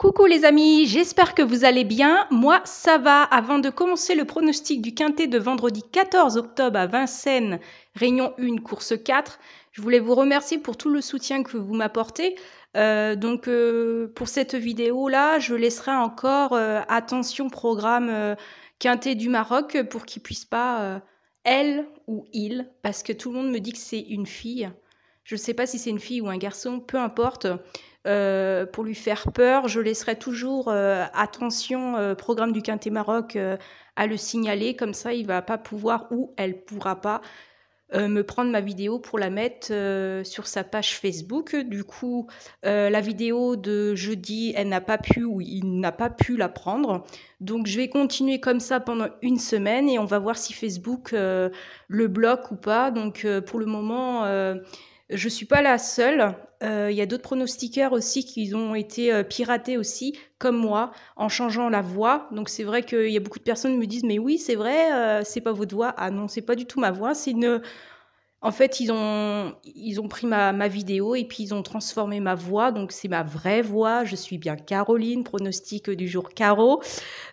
Coucou les amis, j'espère que vous allez bien. Moi, ça va. Avant de commencer le pronostic du quintet de vendredi 14 octobre à Vincennes, Réunion 1, course 4, je voulais vous remercier pour tout le soutien que vous m'apportez. Euh, donc euh, pour cette vidéo-là, je laisserai encore euh, attention programme quintet du Maroc pour qu'il puisse pas elle ou il, parce que tout le monde me dit que c'est une fille je ne sais pas si c'est une fille ou un garçon, peu importe, euh, pour lui faire peur, je laisserai toujours euh, attention, euh, programme du Quintet Maroc, à le signaler, comme ça il va pas pouvoir ou elle pourra pas me prendre ma vidéo pour la mettre sur sa page Facebook. Du coup, la vidéo de jeudi, elle n'a pas pu ou il n'a pas pu la prendre. Donc, je vais continuer comme ça pendant une semaine et on va voir si Facebook le bloque ou pas. Donc, pour le moment, je ne suis pas la seule. Il euh, y a d'autres pronostiqueurs aussi qui ont été euh, piratés aussi, comme moi, en changeant la voix. Donc c'est vrai qu'il y a beaucoup de personnes qui me disent mais oui c'est vrai, euh, c'est pas votre voix. Ah non c'est pas du tout ma voix, c'est une en fait, ils ont, pris ma, vidéo et puis ils ont transformé ma voix. Donc, c'est ma vraie voix. Je suis bien Caroline, pronostic du jour Caro.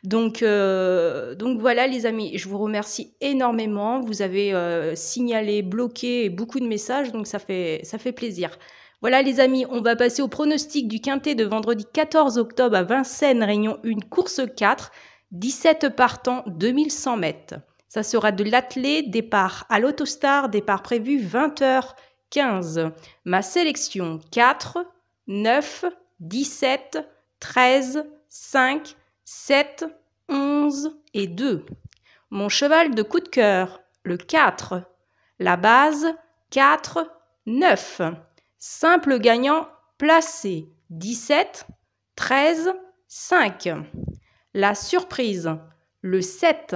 Donc, euh, voilà, les amis, je vous remercie énormément. Vous avez euh, signalé, bloqué beaucoup de messages. Donc, ça fait, ça fait plaisir. Voilà les amis, on va passer au pronostic du quintet de vendredi 14 octobre à Vincennes, Réunion 1, course 4, 17 partants, 2100 mètres. Ça sera de l'athlé, départ à l'autostar, départ prévu 20h15. Ma sélection 4, 9, 17, 13, 5, 7, 11 et 2. Mon cheval de coup de cœur, le 4. La base, 4, 9. Simple gagnant placé, 17, 13, 5. La surprise, le 7.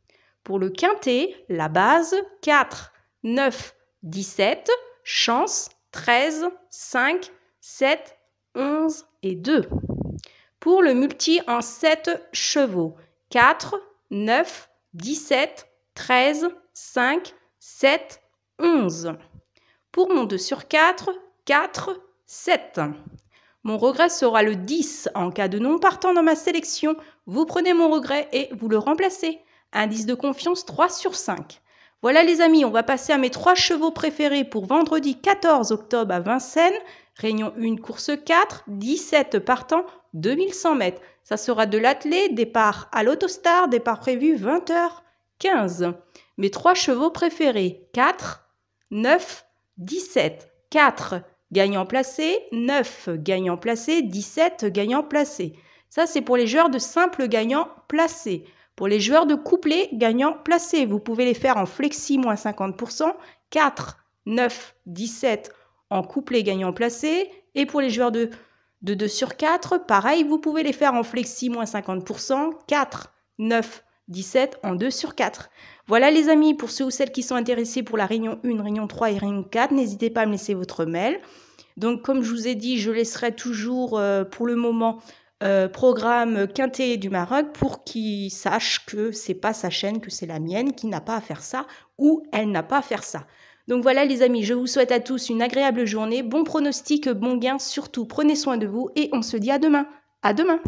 Pour le quintet, la base 4, 9, 17, chance 13, 5, 7, 11 et 2. Pour le multi en 7 chevaux, 4, 9, 17, 13, 5, 7, 11. Pour mon 2 sur 4, 4, 7. Mon regret sera le 10 en cas de non partant dans ma sélection. Vous prenez mon regret et vous le remplacez. Indice de confiance 3 sur 5. Voilà les amis, on va passer à mes trois chevaux préférés pour vendredi 14 octobre à Vincennes. Réunion 1, course 4, 17 partant, 2100 mètres. Ça sera de l'attelé, départ à l'autostar, départ prévu 20h15. Mes trois chevaux préférés, 4, 9, 17. 4, gagnant placé, 9, gagnant placé, 17, gagnant placé. Ça, c'est pour les joueurs de simple gagnant placé. Pour les joueurs de couplet gagnant placé, vous pouvez les faire en flexi moins 50%, 4, 9, 17 en couplet gagnant placé. Et pour les joueurs de, de 2 sur 4, pareil, vous pouvez les faire en flexi moins 50%, 4, 9, 17 en 2 sur 4. Voilà les amis, pour ceux ou celles qui sont intéressés pour la réunion 1, réunion 3 et réunion 4, n'hésitez pas à me laisser votre mail. Donc comme je vous ai dit, je laisserai toujours euh, pour le moment euh, programme Quintet du Maroc pour qu'il sache que c'est pas sa chaîne, que c'est la mienne, qui n'a pas à faire ça ou elle n'a pas à faire ça. Donc voilà les amis, je vous souhaite à tous une agréable journée, bon pronostic, bon gain, surtout prenez soin de vous et on se dit à demain. À demain